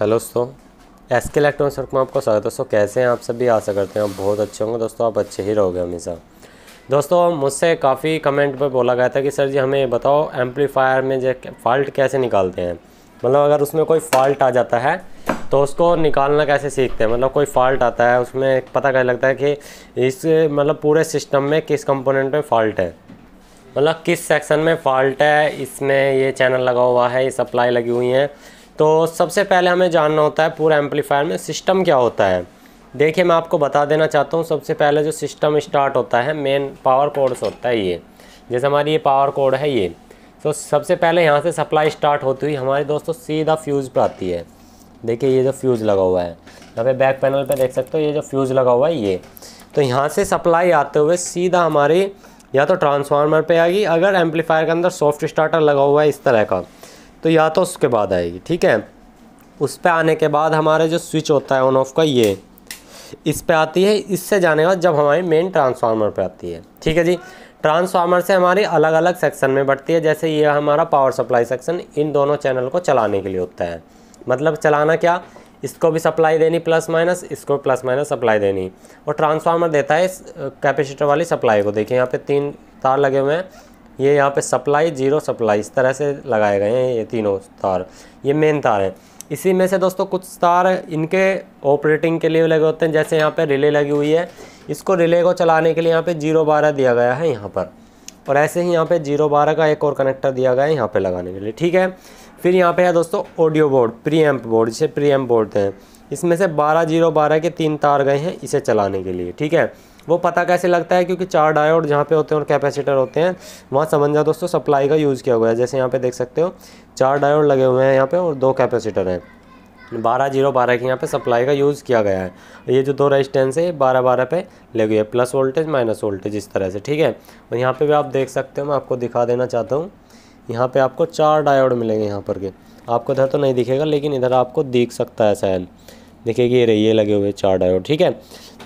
hello दोस्तों S के electronic सर्क में आपका स्वागत है दोस्तों कैसे हैं आप सभी आशा करते हैं आप बहुत अच्छे होंगे दोस्तों आप अच्छे ही रहोगे हमेशा दोस्तों मुझसे काफ़ी कमेंट पर बोला गया था कि सर जी हमें बताओ एम्पलीफायर में जो फॉल्ट कैसे निकालते हैं मतलब अगर उसमें कोई फॉल्ट आ जाता है तो उसको निकालना कैसे सीखते हैं मतलब कोई फॉल्ट आता है उसमें पता कैसे लगता है कि इस मतलब पूरे सिस्टम में किस कंपोनेंट में फॉल्ट है मतलब किस सेक्शन में फॉल्ट है इसमें ये चैनल लगा हुआ है ये सप्लाई लगी हुई हैं तो सबसे पहले हमें जानना होता है पूरा एम्पलीफायर में सिस्टम क्या होता है देखिए मैं आपको बता देना चाहता हूँ सबसे पहले जो सिस्टम स्टार्ट होता है मेन पावर कोड्स होता है ये जैसे हमारी ये पावर कोड है ये तो सबसे पहले यहाँ से सप्लाई स्टार्ट होती हुई हमारे दोस्तों सीधा फ्यूज़ पर आती है देखिए ये जो फ्यूज़ लगा हुआ है यहाँ पे बैक पैनल पे देख सकते हो ये जो फ्यूज़ लगा हुआ है ये तो यहाँ से सप्लाई आते हुए सीधा हमारी या तो ट्रांसफार्मर पे आएगी अगर एम्पलीफायर के अंदर सॉफ्ट स्टार्टर लगा हुआ है इस तरह का तो या तो उसके बाद आएगी ठीक है उस पर आने के बाद हमारे जो स्विच होता है ऑन ऑफ का ये इस पर आती है इससे जाने के बाद जब हमारी मेन ट्रांसफार्मर पर आती है ठीक है जी ट्रांसफार्मर से हमारी अलग अलग सेक्शन में बढ़ती है जैसे ये हमारा पावर सप्लाई सेक्शन इन दोनों चैनल को चलाने के लिए होता है मतलब चलाना क्या इसको भी सप्लाई देनी प्लस माइनस इसको प्लस माइनस सप्लाई देनी और ट्रांसफार्मर देता है इस कैपेसिटर वाली सप्लाई को देखिए यहाँ पे तीन तार लगे हुए हैं ये यहाँ पे सप्लाई जीरो सप्लाई इस तरह से लगाए गए हैं ये तीनों तार ये मेन तार हैं इसी में से दोस्तों कुछ तार इनके ऑपरेटिंग के लिए लगे होते हैं जैसे यहाँ पे रिले लगी हुई है इसको रिले को चलाने के लिए यहाँ पे जीरो बारह दिया गया है यहाँ पर और ऐसे ही यहाँ पे जीरो बारह का एक और कनेक्टर दिया गया है यहाँ पर लगाने के लिए ठीक है फिर यहाँ पे है दोस्तों audio board pre amp board जिसे प्री एम्प बोर्ड हैं इसमें से बारह जीरो बारह के तीन तार गए हैं इसे चलाने के लिए ठीक है वो पता कैसे लगता है क्योंकि चार डायोड जहाँ पे होते हैं और कैपेसिटर होते हैं वहाँ समझ जाओ दोस्तों सप्लाई का यूज़ किया हुआ है जैसे यहाँ पे देख सकते हो चार डायोड लगे हुए हैं यहाँ पे और दो कैपेसिटर हैं बारह जीरो बारह की यहाँ पे सप्लाई का यूज़ किया गया है ये जो दो रेजिस्टेंस है ये बारह बारह पे ले गई है प्लस वोल्टेज माइनस वोल्टेज इस तरह से ठीक है और यहाँ पर भी आप देख सकते हो मैं आपको दिखा देना चाहता हूँ यहाँ पर आपको चार डायोड मिलेंगे यहाँ पर के आपको इधर तो नहीं दिखेगा लेकिन इधर आपको दिख सकता है शायद देखिए कि ये रहिए लगे हुए चार डायोड ठीक है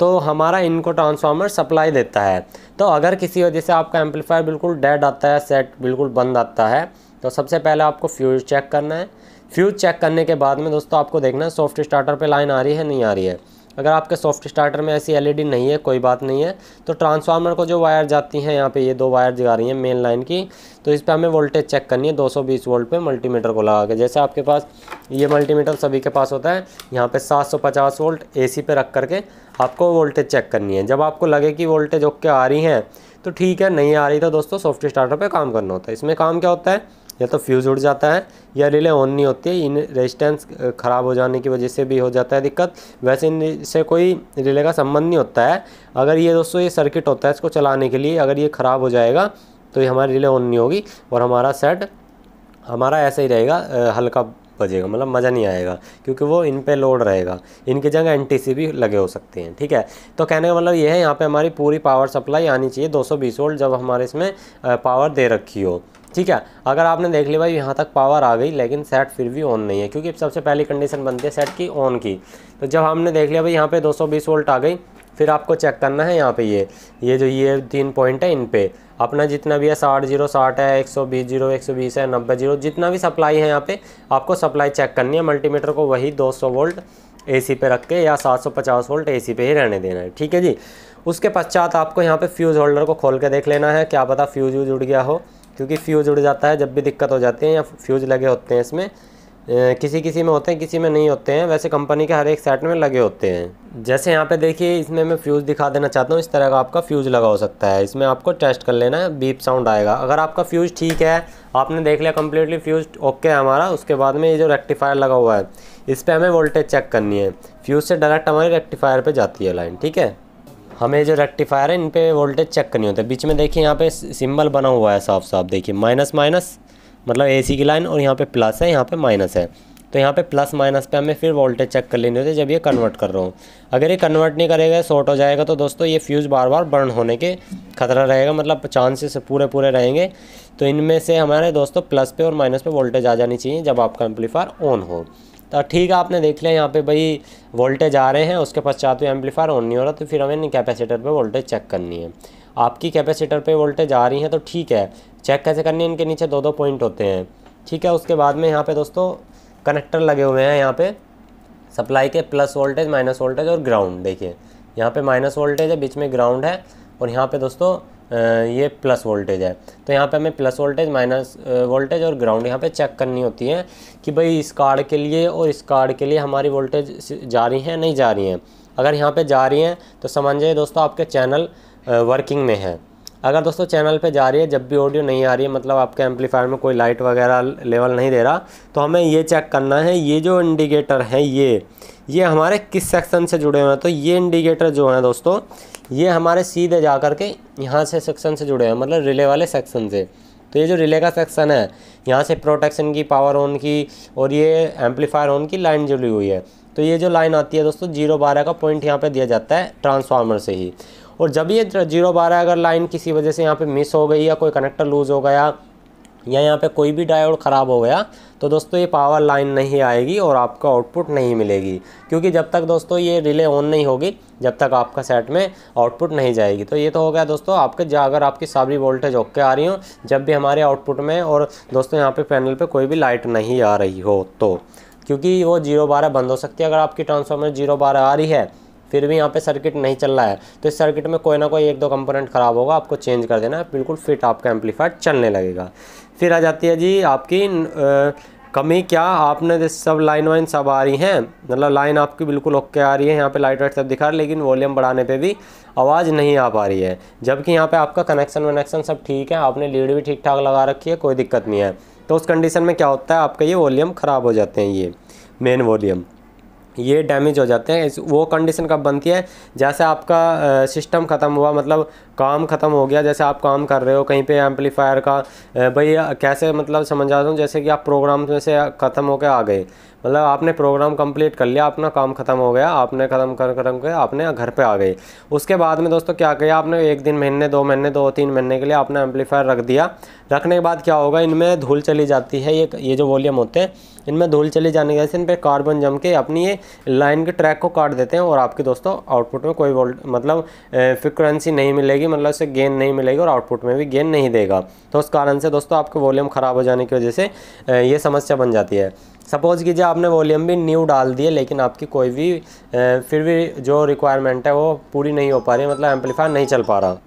तो हमारा इनको ट्रांसफार्मर सप्लाई देता है तो अगर किसी वजह से आपका एम्पलीफायर बिल्कुल डेड आता है सेट बिल्कुल बंद आता है तो सबसे पहले आपको फ्यूज चेक करना है फ्यूज चेक करने के बाद में दोस्तों आपको देखना है सॉफ्ट स्टार्टर पर लाइन आ रही है नहीं आ रही है अगर आपके सॉफ्ट स्टार्टर में ऐसी एलईडी नहीं है कोई बात नहीं है तो ट्रांसफार्मर को जो वायर जाती हैं यहाँ पे ये दो वायर जगा रही हैं मेन लाइन की तो इस पर हमें वोल्टेज चेक करनी है 220 वोल्ट पे मल्टीमीटर को लगा के जैसे आपके पास ये मल्टीमीटर सभी के पास होता है यहाँ पे 750 वोल्ट एसी पे रख करके आपको वोल्टेज चेक करनी है जब आपको लगे कि वोल्टेज ओके आ रही हैं तो ठीक है नहीं आ रही तो दोस्तों सॉफ्ट स्टार्टर पर काम करना होता है इसमें काम क्या होता है या तो फ्यूज़ उड़ जाता है या रिले ऑन नहीं होती है इन रेजिस्टेंस ख़राब हो जाने की वजह से भी हो जाता है दिक्कत वैसे इनसे कोई रिले का संबंध नहीं होता है अगर ये दोस्तों ये सर्किट होता है इसको चलाने के लिए अगर ये ख़राब हो जाएगा तो ये हमारी रिले ऑन नहीं होगी और हमारा सेट हमारा ऐसा ही रहेगा हल्का बजेगा मतलब मज़ा नहीं आएगा क्योंकि वो इन पे लोड रहेगा इनकी जगह एन भी लगे हो सकते हैं ठीक है तो कहने का मतलब ये है यहाँ पे हमारी पूरी पावर सप्लाई आनी चाहिए 220 वोल्ट जब हमारे इसमें पावर दे रखी हो ठीक है अगर आपने देख लिया भाई यहाँ तक पावर आ गई लेकिन सेट फिर भी ऑन नहीं है क्योंकि सबसे पहली कंडीशन बनती है सेट की ऑन की तो जब हमने देख लिया भाई यहाँ पे 220 वोल्ट आ गई फिर आपको चेक करना है यहाँ पे ये ये जो ये तीन पॉइंट है इन पे अपना जितना भी है साठ जीरो साठ है एक सौ बीस जीरो एक सौ बीस है नब्बे जीरो जितना भी सप्लाई है यहाँ पे आपको सप्लाई चेक करनी है मल्टीमीटर को वही दो सौ वोल्ट ए सी पे रख के या सात सौ पचास वोल्ट ए सी पे ही रहने देना है ठीक है जी उसके पश्चात आपको यहाँ पे फ्यूज़ होल्डर को खोल के देख लेना है क्या पता फ्यूज़ व्यूज उड़ गया हो क्योंकि फ्यूज़ उड़ जाता है जब भी दिक्कत हो जाती है या फ्यूज़ लगे होते हैं इसमें किसी किसी में होते हैं किसी में नहीं होते हैं वैसे कंपनी के हर एक सेट में लगे होते हैं जैसे यहाँ पे देखिए इसमें मैं फ्यूज़ दिखा देना चाहता हूँ इस तरह का आपका फ्यूज़ लगा हो सकता है इसमें आपको टेस्ट कर लेना है बीप साउंड आएगा अगर आपका फ्यूज़ ठीक है आपने देख लिया कम्प्लीटली फ्यूज़ ओके है हमारा उसके बाद में ये जो रेक्टिफायर लगा हुआ है इस पर हमें वोल्टेज चेक करनी है फ्यूज़ से डायरेक्ट हमारी रेक्टिफायर पर जाती है लाइन ठीक है हमें जो रेक्टिफायर है इन पर वोल्टेज चेक करनी होता बीच में देखिए यहाँ पे सिंबल बना हुआ है साफ साफ देखिए माइनस माइनस मतलब एसी की लाइन और यहाँ पे प्लस है यहाँ पे माइनस है तो यहाँ पे प्लस माइनस पे हमें फिर वोल्टेज चेक कर लेनी होती है जब ये कन्वर्ट कर रहा हूँ अगर ये कन्वर्ट नहीं करेगा शॉर्ट हो जाएगा तो दोस्तों ये फ्यूज़ बार बार बर्न होने के खतरा रहेगा मतलब चांसेस पूरे पूरे रहेंगे तो इनमें से हमारे दोस्तों प्लस पे और माइनस पे वोल्टेज आ जानी चाहिए जब आपका एम्पलीफायर ऑन हो तो ठीक है आपने देख लिया यहाँ पे भाई वोल्टेज आ रहे हैं उसके पश्चात भी एम्पलीफायर ऑन नहीं हो रहा तो फिर हमें कैपेसिटर पे वोल्टेज चेक करनी है आपकी कैपेसिटर पे वोल्टेज आ रही है तो ठीक है चेक कैसे करनी है इनके नीचे दो दो पॉइंट होते हैं ठीक है उसके बाद में यहाँ पर दोस्तों कनेक्टर लगे हुए हैं यहाँ पर सप्लाई के प्लस वोल्टेज माइनस वोल्टेज और ग्राउंड देखिए यहाँ पर माइनस वोल्टेज है बीच में ग्राउंड है और यहाँ पर दोस्तों ये प्लस वोल्टेज है तो यहाँ पे हमें प्लस वोल्टेज माइनस वोल्टेज और ग्राउंड यहाँ पे चेक करनी होती है कि भाई इस कार्ड के लिए और इस कार्ड के लिए हमारी वोल्टेज जा रही है नहीं जा रही हैं अगर यहाँ पे जा रही हैं तो समझ जाइए दोस्तों आपके चैनल वर्किंग में है अगर दोस्तों चैनल पे जा रही है जब भी ऑडियो नहीं आ रही है मतलब आपके एम्पलीफायर में कोई लाइट वगैरह लेवल नहीं दे रहा तो हमें ये चेक करना है ये जो इंडिकेटर हैं ये ये हमारे किस सेक्शन से जुड़े हुए हैं तो ये इंडिकेटर जो हैं दोस्तों ये हमारे सीधे जा कर के यहाँ से सेक्शन से जुड़े हैं मतलब रिले वाले सेक्शन से तो ये जो रिले का सेक्शन है यहाँ से प्रोटेक्शन की पावर ऑन की और ये एम्पलीफायर ऑन की लाइन जुड़ी हुई है तो ये जो लाइन आती है दोस्तों जीरो बारह का पॉइंट यहाँ पे दिया जाता है ट्रांसफार्मर से ही और जब ये जीरो बारह अगर लाइन किसी वजह से यहाँ पे मिस हो गई या कोई कनेक्टर लूज़ हो गया या यहाँ पे कोई भी डायोड ख़राब हो गया तो दोस्तों ये पावर लाइन नहीं आएगी और आपको आउटपुट नहीं मिलेगी क्योंकि जब तक दोस्तों ये रिले ऑन नहीं होगी जब तक आपका सेट में आउटपुट नहीं जाएगी तो ये तो हो गया दोस्तों आपके जा अगर आपकी सारी वोल्टेज ओके आ रही हो जब भी हमारे आउटपुट में और दोस्तों यहाँ पर पैनल पर कोई भी लाइट नहीं आ रही हो तो क्योंकि वो जीरो बारह बंद हो सकती है अगर आपकी ट्रांसफॉर्मर जीरो बारह आ रही है फिर भी यहाँ पे सर्किट नहीं चल रहा है तो इस सर्किट में कोई ना कोई एक दो कंपोनेंट ख़राब होगा आपको चेंज कर देना है बिल्कुल फिट आपका एम्पलीफायर चलने लगेगा फिर आ जाती है जी आपकी आ, कमी क्या आपने सब लाइन वाइन सब आ रही हैं मतलब लाइन आपकी बिल्कुल ओके आ रही है यहाँ पे लाइट वाइट सब दिखा रहा है लेकिन वॉल्यूम बढ़ाने पे भी आवाज़ नहीं आ पा रही है जबकि यहाँ पे आपका कनेक्शन वनेक्शन सब ठीक है आपने लीड भी ठीक ठाक लगा रखी है कोई दिक्कत नहीं है तो उस कंडीशन में क्या होता है आपका ये वॉल्यूम ख़राब हो जाते हैं ये मेन वॉल्यूम ये डैमेज हो जाते हैं वो कंडीशन कब बनती है जैसे आपका सिस्टम ख़त्म हुआ मतलब काम ख़त्म हो गया जैसे आप काम कर रहे हो कहीं पे एम्पलीफायर का भाई कैसे मतलब समझ आता हूँ जैसे कि आप प्रोग्राम में से ख़त्म होकर आ गए मतलब आपने प्रोग्राम कंप्लीट कर लिया अपना काम ख़त्म हो गया आपने ख़त्म कर कर के आपने घर पे आ गए उसके बाद में दोस्तों क्या किया आपने एक दिन महीने दो महीने दो तीन महीने के लिए आपने एम्पलीफायर रख दिया रखने के बाद क्या होगा इनमें धूल चली जाती है ये ये जो वॉल्यूम होते हैं इनमें धूल चली जाने की वजह से इन पर कार्बन जम के अपनी ये लाइन के ट्रैक को काट देते हैं और आपकी दोस्तों आउटपुट में कोई मतलब फ्रिक्वेंसी नहीं मिलेगी मतलब इससे गेन नहीं मिलेगी और आउटपुट में भी गेन नहीं देगा तो उस कारण से दोस्तों आपके वॉल्यूम ख़राब हो जाने की वजह से ये समस्या बन जाती है सपोज़ कीजिए आपने वॉल्यूम भी न्यू डाल दिए लेकिन आपकी कोई भी फिर भी जो रिक्वायरमेंट है वो पूरी नहीं हो पा रही मतलब एम्पलीफायर नहीं चल पा रहा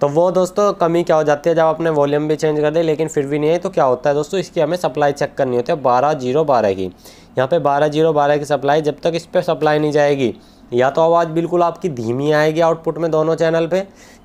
तो वो दोस्तों कमी क्या हो जाती है जब आपने वॉल्यूम भी चेंज कर दे लेकिन फिर भी नहीं है तो क्या होता है दोस्तों इसकी हमें सप्लाई चेक करनी होती है बारह जीरो बारह की यहाँ पे बारह जीरो बारह की सप्लाई जब तक इस पर सप्लाई नहीं जाएगी या तो आवाज़ बिल्कुल आपकी धीमी आएगी आउटपुट में दोनों चैनल पे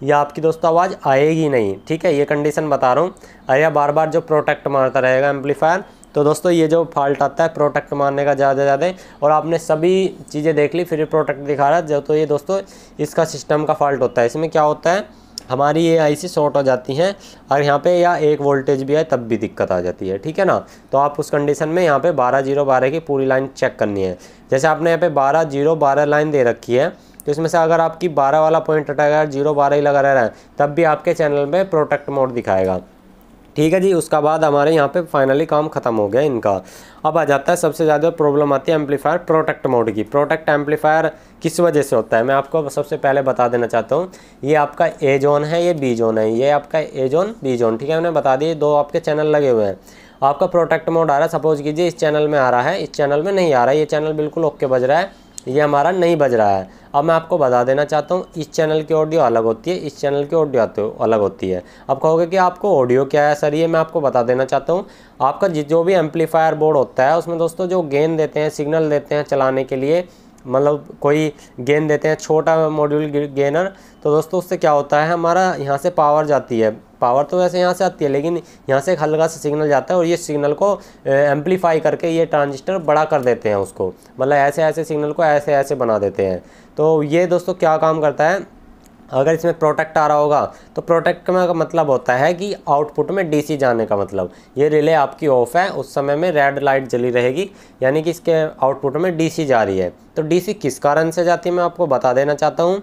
या आपकी दोस्तों आवाज़ आएगी नहीं ठीक है ये कंडीशन बता रहा हूँ अरे बार बार जो प्रोटेक्ट मारता रहेगा एम्पलीफायर तो दोस्तों ये जो फॉल्ट आता है प्रोटेक्ट मारने का ज़्यादा ज़्यादा और आपने सभी चीज़ें देख ली फिर प्रोटेक्ट दिखा रहा है जब तो ये दोस्तों इसका सिस्टम का फॉल्ट होता है इसमें क्या होता है हमारी ये आईसी शॉर्ट हो जाती हैं और यहाँ पे या एक वोल्टेज भी आए तब भी दिक्कत आ जाती है ठीक है ना तो आप उस कंडीशन में यहाँ पे बारह जीरो बारह की पूरी लाइन चेक करनी है जैसे आपने यहाँ पे बारह जीरो बारह लाइन दे रखी है तो इसमें से अगर आपकी बारह वाला पॉइंट हटाएगा जीरो बारह ही लगा रह रहा है तब भी आपके चैनल में प्रोटेक्ट मोड दिखाएगा ठीक है जी उसका बाद हमारे यहाँ पे फाइनली काम खत्म हो गया इनका अब आ जाता है सबसे ज़्यादा प्रॉब्लम आती है एम्पलीफायर प्रोटेक्ट मोड की प्रोटेक्ट एम्पलीफायर किस वजह से होता है मैं आपको सबसे पहले बता देना चाहता हूँ ये आपका ए जोन है ये बी जोन है ये आपका ए जोन बी जोन ठीक है मैंने बता दिए दो आपके चैनल लगे हुए हैं आपका प्रोटेक्ट मोड आ रहा है सपोज कीजिए इस चैनल में आ रहा है इस चैनल में नहीं आ रहा है ये चैनल बिल्कुल ओके बज रहा है ये हमारा नहीं बज रहा है अब मैं आपको बता देना चाहता हूँ इस चैनल की ऑडियो अलग होती है इस चैनल की ऑडियो तो अलग होती है अब कहोगे कि आपको ऑडियो क्या है सर ये मैं आपको बता देना चाहता हूँ आपका जो भी एम्पलीफायर बोर्ड होता है उसमें दोस्तों जो गेंद देते हैं सिग्नल देते हैं चलाने के लिए मतलब कोई गेंद देते हैं छोटा मॉड्यूल गेनर तो दोस्तों उससे क्या होता है हमारा यहाँ से पावर जाती है पावर तो वैसे यहाँ से आती है लेकिन यहाँ से एक हल्का सा सिग्नल जाता है और ये सिग्नल को एम्पलीफाई करके ये ट्रांजिस्टर बड़ा कर देते हैं उसको मतलब ऐसे ऐसे सिग्नल को ऐसे ऐसे बना देते हैं तो ये दोस्तों क्या काम करता है अगर इसमें प्रोटेक्ट आ रहा होगा तो प्रोटेक्ट का मतलब होता है कि आउटपुट में डीसी जाने का मतलब ये रिले आपकी ऑफ है उस समय में रेड लाइट जली रहेगी यानी कि इसके आउटपुट में डीसी जा रही है तो डीसी किस कारण से जाती है मैं आपको बता देना चाहता हूँ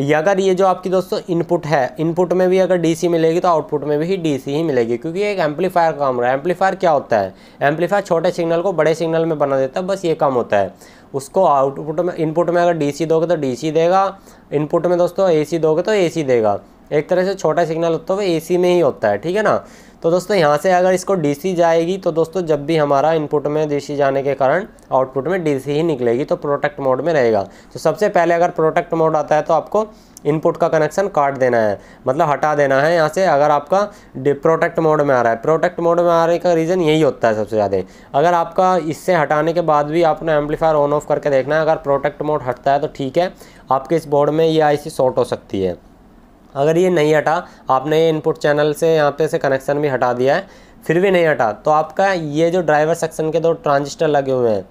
या अगर ये जो आपकी दोस्तों इनपुट है इनपुट में भी अगर डीसी मिलेगी तो आउटपुट में भी डीसी ही मिलेगी क्योंकि एक एम्पलीफायर काम रहा है एम्पलीफायर क्या होता है एम्पलीफायर छोटे सिग्नल को बड़े सिग्नल में बना देता है बस ये काम होता है उसको आउटपुट में इनपुट में अगर डीसी दोगे तो डीसी देगा इनपुट में दोस्तों एसी दोगे तो एसी देगा एक तरह से छोटा सिग्नल होता है वो एसी में ही होता है ठीक है ना तो दोस्तों यहाँ से अगर इसको डीसी जाएगी तो दोस्तों जब भी हमारा इनपुट में डीसी जाने के कारण आउटपुट में डीसी ही निकलेगी तो प्रोटेक्ट मोड में रहेगा तो सबसे पहले अगर प्रोटेक्ट मोड आता है तो आपको इनपुट का कनेक्शन काट देना है मतलब हटा देना है यहाँ से अगर आपका प्रोटेक्ट मोड में आ रहा है प्रोटेक्ट मोड में आने का रीज़न यही होता है सबसे ज़्यादा अगर आपका इससे हटाने के बाद भी आपने एम्पलीफायर ऑन ऑफ करके देखना है अगर प्रोटेक्ट मोड हटता है तो ठीक है आपके इस बोर्ड में ये सी शॉर्ट हो सकती है अगर ये नहीं हटा आपने ये इनपुट चैनल से यहाँ पे से कनेक्शन भी हटा दिया है फिर भी नहीं हटा तो आपका ये जो ड्राइवर सेक्शन के दो ट्रांजिस्टर लगे हुए हैं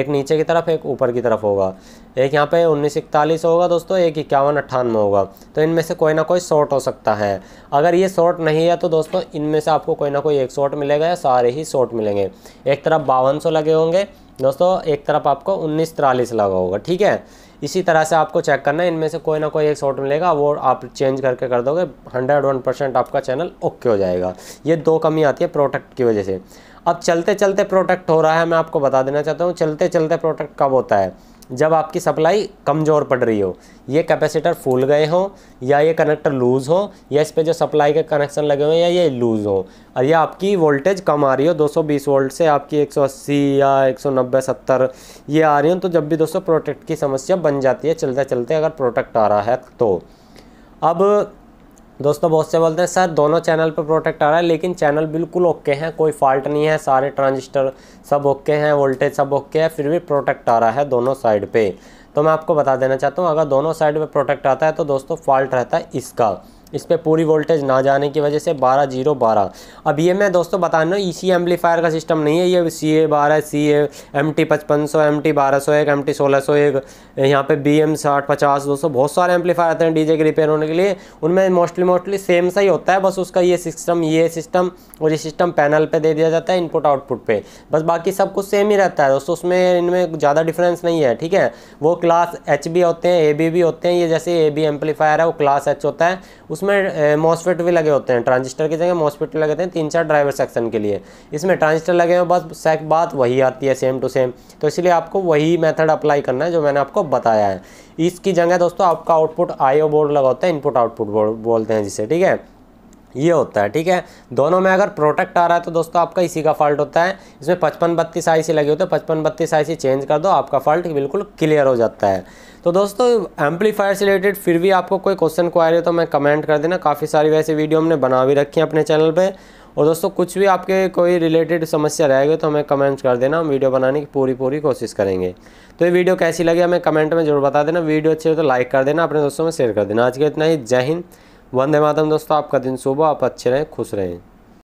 एक नीचे की तरफ एक ऊपर की तरफ होगा एक यहाँ पे उन्नीस इकतालीस होगा दोस्तों एक इक्यावन अट्ठानवे होगा तो इनमें से कोई ना कोई शॉर्ट हो सकता है अगर ये शॉर्ट नहीं है तो दोस्तों इनमें से आपको कोई ना कोई एक शॉर्ट मिलेगा या सारे ही शॉर्ट मिलेंगे एक तरफ बावन लगे होंगे दोस्तों एक तरफ आपको उन्नीस तिरालीस लगा होगा ठीक है इसी तरह से आपको चेक करना है इनमें से कोई ना कोई एक शॉट मिलेगा वो आप चेंज करके कर दोगे हंड्रेड वन परसेंट आपका चैनल ओके हो जाएगा ये दो कमी आती है प्रोडक्ट की वजह से अब चलते चलते प्रोडक्ट हो रहा है मैं आपको बता देना चाहता हूँ चलते चलते प्रोडक्ट कब होता है जब आपकी सप्लाई कमज़ोर पड़ रही हो ये कैपेसिटर फूल गए हो या ये कनेक्टर लूज़ हो या इस पर जो सप्लाई के कनेक्शन लगे हो या ये लूज़ हो और या आपकी वोल्टेज कम आ रही हो 220 वोल्ट से आपकी 180 या 190 70 ये आ रही हो तो जब भी दोस्तों प्रोटेक्ट की समस्या बन जाती है चलते चलते अगर प्रोटेक्ट आ रहा है तो अब दोस्तों बहुत से बोलते हैं सर दोनों चैनल पर प्रोटेक्ट आ रहा है लेकिन चैनल बिल्कुल ओके हैं कोई फॉल्ट नहीं है सारे ट्रांजिस्टर सब ओके हैं वोल्टेज सब ओके है फिर भी प्रोटेक्ट आ रहा है दोनों साइड पे तो मैं आपको बता देना चाहता हूँ अगर दोनों साइड पे प्रोटेक्ट आता है तो दोस्तों फॉल्ट रहता है इसका इस पर पूरी वोल्टेज ना जाने की वजह से बारह जीरो बारह अब ये मैं दोस्तों बता रहा हूँ ई एम्पलीफायर का सिस्टम नहीं है ये सी ए बारह सी ए एम टी पचपन सौ एम टी बारह सौ एक एम टी सोलह सौ एक यहाँ पे बी एम साठ पचास दो सौ बहुत सारे एम्पलीफायर आते हैं डीजे के रिपेयर होने के लिए उनमें मोस्टली मोस्टली सेम सा ही होता है बस उसका ये सिस्टम ये सिस्टम और ये सिस्टम पैनल पर दे दिया जाता है इनपुट आउटपुट पर बस बाकी सब कुछ सेम ही रहता है दोस्तों उसमें इनमें ज़्यादा डिफरेंस नहीं है ठीक है वो क्लास एच भी होते हैं ए बी भी होते हैं ये जैसे ए बी एम्पलीफायर है वो क्लास एच होता है उसमें मॉसफेट भी लगे होते हैं ट्रांजिस्टर की जगह मॉसफेट लगे होते हैं तीन चार ड्राइवर सेक्शन के लिए इसमें ट्रांजिस्टर लगे हैं बस सैक बात वही आती है सेम टू सेम तो इसलिए आपको वही मेथड अप्लाई करना है जो मैंने आपको बताया है इसकी जगह दोस्तों आपका आउटपुट आईओ बोर्ड लगा होता है इनपुट आउटपुट बोर्ड बोलते हैं जिसे ठीक है ये होता है ठीक है दोनों में अगर प्रोडक्ट आ रहा है तो दोस्तों आपका इसी का फॉल्ट होता है इसमें पचपन बत्तीस आई लगी होती है पचपन बत्तीस आई चेंज कर दो आपका फॉल्ट बिल्कुल क्लियर हो जाता है तो दोस्तों एम्पलीफायर से रिलेटेड फिर भी आपको कोई क्वेश्चन को आ रही हो तो मैं कमेंट कर देना काफ़ी सारी वैसे वीडियो हमने बना भी रखी है अपने चैनल पर और दोस्तों कुछ भी आपके कोई रिलेटेड समस्या रहेगी तो हमें कमेंट कर देना हम वीडियो बनाने की पूरी पूरी कोशिश करेंगे तो ये वीडियो कैसी लगी हमें कमेंट में जरूर बता देना वीडियो अच्छी हो तो लाइक कर देना अपने दोस्तों में शेयर कर देना आज के इतना ही जय हिंद वंदे मातम दोस्तों आपका दिन शुभ आप अच्छे रहें खुश रहें